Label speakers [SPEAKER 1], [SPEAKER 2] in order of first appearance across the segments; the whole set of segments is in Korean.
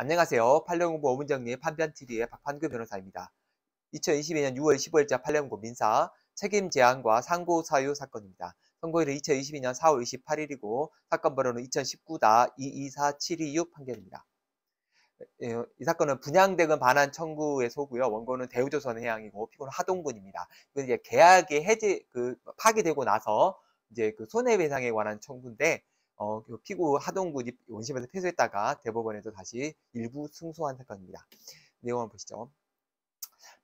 [SPEAKER 1] 안녕하세요. 판례공부 5문 정리 판변TV의 박판규 변호사입니다. 2022년 6월 15일자 판례공부 민사 책임 제한과 상고 사유 사건입니다. 선고일은 2022년 4월 28일이고 사건 번호는 2019-224726 판결입니다. 어, 이 사건은 분양대금 반환 청구의 소구요 원고는 대우조선해양이고 피고는 하동군입니다. 이건 이제 계약이 해지 그 파기되고 나서 이제 그 손해배상에 관한 청구인데 어, 피고 하동군이 원심에서 패소했다가 대법원에서 다시 일부 승소한 사건입니다. 내용을 보시죠.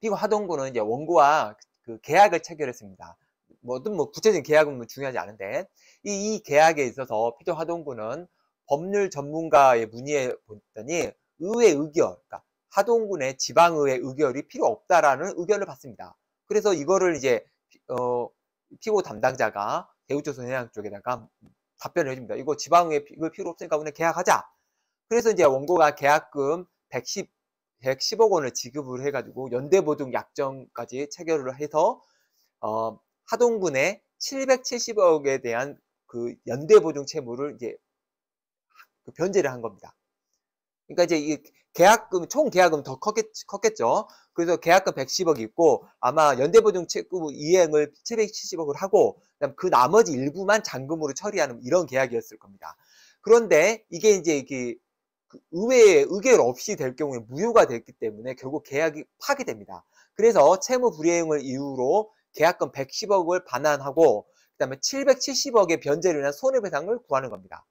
[SPEAKER 1] 피고 하동군은 이제 원고와 그 계약을 체결했습니다. 뭐든 뭐 구체적인 계약은 뭐 중요하지 않은데 이, 이 계약에 있어서 피고 하동군은 법률 전문가의 문의에 보더니 의회 의결, 그러니까 하동군의 지방의회 의결이 필요 없다라는 의견을 받습니다. 그래서 이거를 이제 어, 피고 담당자가 대우조선해양 쪽에다가 답변을 해줍니다. 이거 지방에 이거 필요 없으니까 그냥 계약하자. 그래서 이제 원고가 계약금 110, 110억 원을 지급을 해가지고 연대보증 약정까지 체결을 해서 어, 하동군의 770억에 대한 그 연대보증 채무를 이제 그 변제를 한 겁니다. 그러니까 이제 이 계약금 총 계약금 더 컸겠, 컸겠죠. 그래서 계약금 110억 있고 아마 연대보증 채무 이행을 770억을 하고 그 나머지 일부만 잔금으로 처리하는 이런 계약이었을 겁니다. 그런데 이게 이제 이게 그 의회의 의결 없이 될 경우에 무효가 됐기 때문에 결국 계약이 파기됩니다. 그래서 채무 불이행을 이유로 계약금 110억을 반환하고 그다음에 770억의 변제를 위한 손해배상을 구하는 겁니다.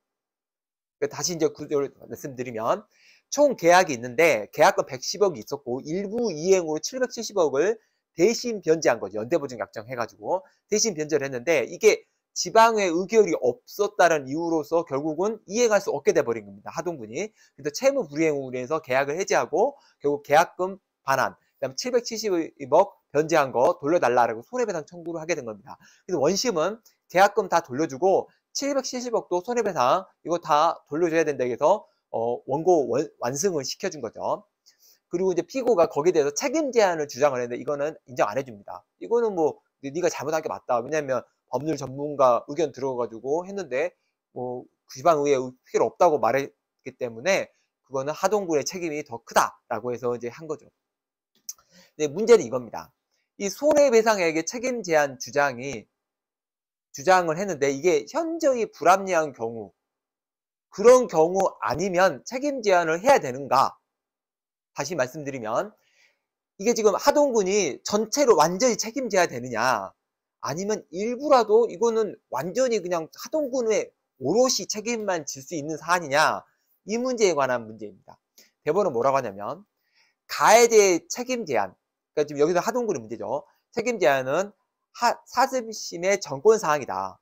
[SPEAKER 1] 그 다시 이제 구조를 말씀드리면 총 계약이 있는데 계약금 110억이 있었고 일부 이행으로 770억을 대신 변제한 거죠. 연대보증 약정해가지고 대신 변제를 했는데 이게 지방의 의결이 없었다는 이유로서 결국은 이행할 수 없게 돼버린 겁니다. 하동군이. 그래서 채무 불이행으로 인해서 계약을 해지하고 결국 계약금 반환, 그다음 에 770억 변제한 거 돌려달라라고 손해배상 청구를 하게 된 겁니다. 그래서 원심은 계약금 다 돌려주고 770억도 손해배상 이거 다 돌려줘야 된다 해서 어, 원고 원, 완승을 시켜준 거죠. 그리고 이제 피고가 거기에 대해서 책임 제한을 주장을 했는데 이거는 인정 안 해줍니다. 이거는 뭐 네가 잘못한 게 맞다. 왜냐하면 법률 전문가 의견 들어가지고 했는데 뭐 지방의회 필요 없다고 말했기 때문에 그거는 하동군의 책임이 더 크다라고 해서 이제 한 거죠. 근데 네, 문제는 이겁니다. 이 손해배상액의 책임 제한 주장이 주장을 했는데 이게 현저히 불합리한 경우 그런 경우 아니면 책임 제한을 해야 되는가? 다시 말씀드리면 이게 지금 하동군이 전체로 완전히 책임져야 되느냐 아니면 일부라도 이거는 완전히 그냥 하동군의 오롯이 책임만 질 수 있는 사안이냐 이 문제에 관한 문제입니다. 대법원은 뭐라고 하냐면 가해 대해 책임 제한 그러니까 지금 여기서 하동군의 문제죠. 책임 제한은 사습심의 정권 사항이다.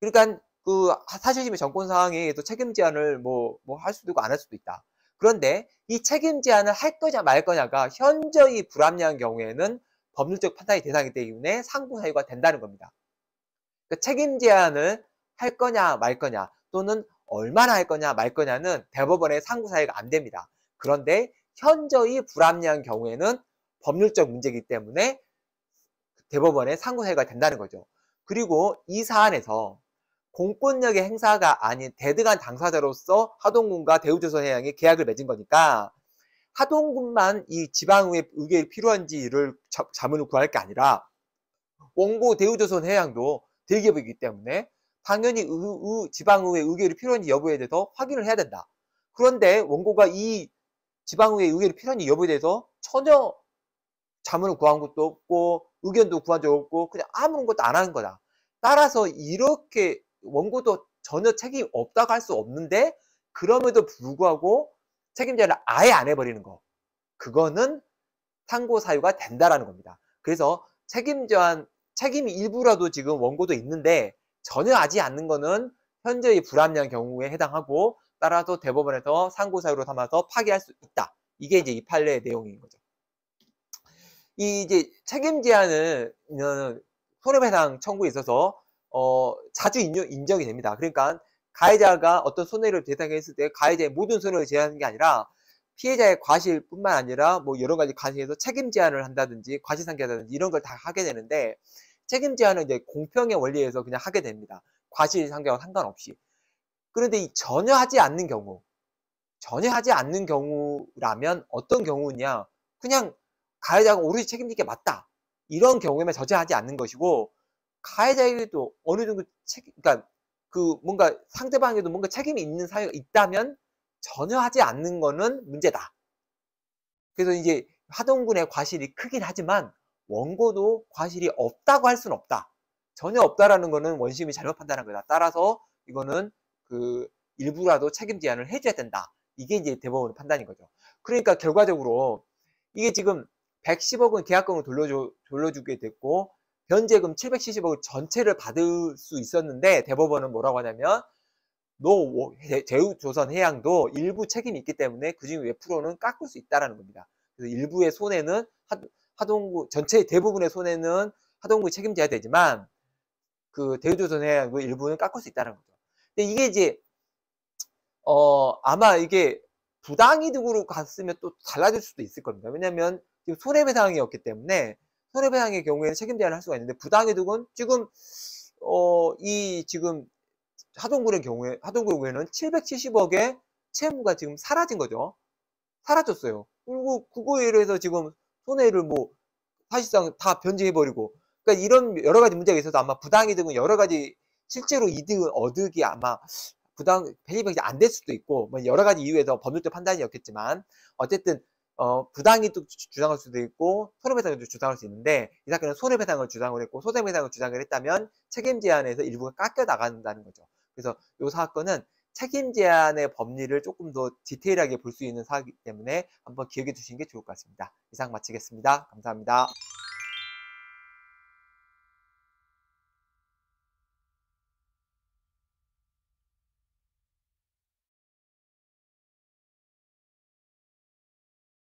[SPEAKER 1] 그러니까 그 사실 지금 정권 상황이또 책임 제한을 뭐 뭐 할 수도 있고 안 할 수도 있다. 그런데 이 책임 제한을 할 거냐 말 거냐가 현저히 불합리한 경우에는 법률적 판단의 대상이기 때문에 상고 사유가 된다는 겁니다. 그 책임 제한을 할 거냐 말 거냐 또는 얼마나 할 거냐 말 거냐는 대법원의 상고 사유가 안 됩니다. 그런데 현저히 불합리한 경우에는 법률적 문제이기 때문에 대법원의 상고 사유가 된다는 거죠. 그리고 이 사안에서 공권력의 행사가 아닌 대등한 당사자로서 하동군과 대우조선해양이 계약을 맺은 거니까 하동군만 이 지방의 의결이 필요한지를 자문을 구할 게 아니라 원고 대우조선해양도 대기업이기 때문에 당연히 의, 의, 지방의회 의결이 필요한지 여부에 대해서 확인을 해야 된다. 그런데 원고가 이 지방의회 의결이 필요한지 여부에 대해서 전혀 자문을 구한 것도 없고 의견도 구한 적 없고 그냥 아무런 것도 안 하는 거다. 따라서 이렇게 원고도 전혀 책임 이 없다고 할 수 없는데 그럼에도 불구하고 책임자를 아예 안 해버리는 거. 그거는 상고 사유가 된다라는 겁니다. 그래서 책임제한 책임 이 일부라도 지금 원고도 있는데 전혀 하지 않는 거는 현재의 불합리한 경우에 해당하고 따라서 대법원에서 상고 사유로 삼아서 파기할 수 있다. 이게 이제 이 판례의 내용인 거죠. 이 이제 책임 제한은 어, 손해배상 청구에 있어서 어, 자주 인정, 용인이 됩니다. 그러니까 가해자가 어떤 손해를 대상했을 때 가해자의 모든 손해를 제한하는 게 아니라 피해자의 과실뿐만 아니라 뭐 여러 가지 과실에서 책임 제한을 한다든지 과실상계라든지 이런 걸 다 하게 되는데 책임 제한은 이제 공평의 원리에서 그냥 하게 됩니다. 과실상계와 상관없이. 그런데 이 전혀 하지 않는 경우, 전혀 하지 않는 경우라면 어떤 경우냐? 그냥 가해자가 오로지 책임지게 맞다. 이런 경우에만 저지하지 않는 것이고 가해자에게도 어느 정도 책, 그러니까 그 뭔가 상대방에게도 뭔가 책임이 있는 사유가 있다면 전혀 하지 않는 거는 문제다. 그래서 이제 하동군의 과실이 크긴 하지만 원고도 과실이 없다고 할 수는 없다. 전혀 없다라는 거는 원심이 잘못 판단한 거다. 따라서 이거는 그 일부라도 책임 제한을 해줘야 된다. 이게 이제 대법원의 판단인 거죠. 그러니까 결과적으로 이게 지금 110억은 계약금을 돌려주, 돌려주게 됐고 변제금 770억을 전체를 받을 수 있었는데 대법원은 뭐라고 하냐면 노 제우조선해양도 일부 책임이 있기 때문에 그중 외프로는 깎을 수 있다라는 겁니다. 그래서 일부의 손해는 하동구 전체 대부분의 손해는 하동구 책임져야 되지만 그 대우조선해양도 일부는 깎을 수 있다는 라 거죠. 근데 이게 이제 어 아마 이게 부당이득으로 갔으면 또 달라질 수도 있을 겁니다. 왜냐하면 지금 손해배상이었기 때문에 손해배상의 경우에는 책임 제한할 수가 있는데 부당이득은 지금 어 이 지금 하동굴의 경우에 하동굴에는 770억의 채무가 지금 사라진 거죠. 사라졌어요. 그리고 국거에 의해서 지금 손해를 뭐 사실상 다 변제해버리고 그러니까 이런 여러 가지 문제가 있어서 아마 부당이득은 여러 가지 실제로 이득을 얻으기 아마 부당 페이이안 될 수도 있고 뭐 여러 가지 이유에서 법률적 판단이었겠지만 어쨌든 어, 부당이 또 주장할 수도 있고 손해배상을 주장할 수 있는데 이 사건은 손해배상을 주장을 했고 소득배상을 주장을 했다면 책임 제한에서 일부가 깎여 나간다는 거죠. 그래서 이 사건은 책임 제한의 법리를 조금 더 디테일하게 볼 수 있는 사기 때문에 한번 기억해 두시는 게 좋을 것 같습니다. 이상 마치겠습니다. 감사합니다.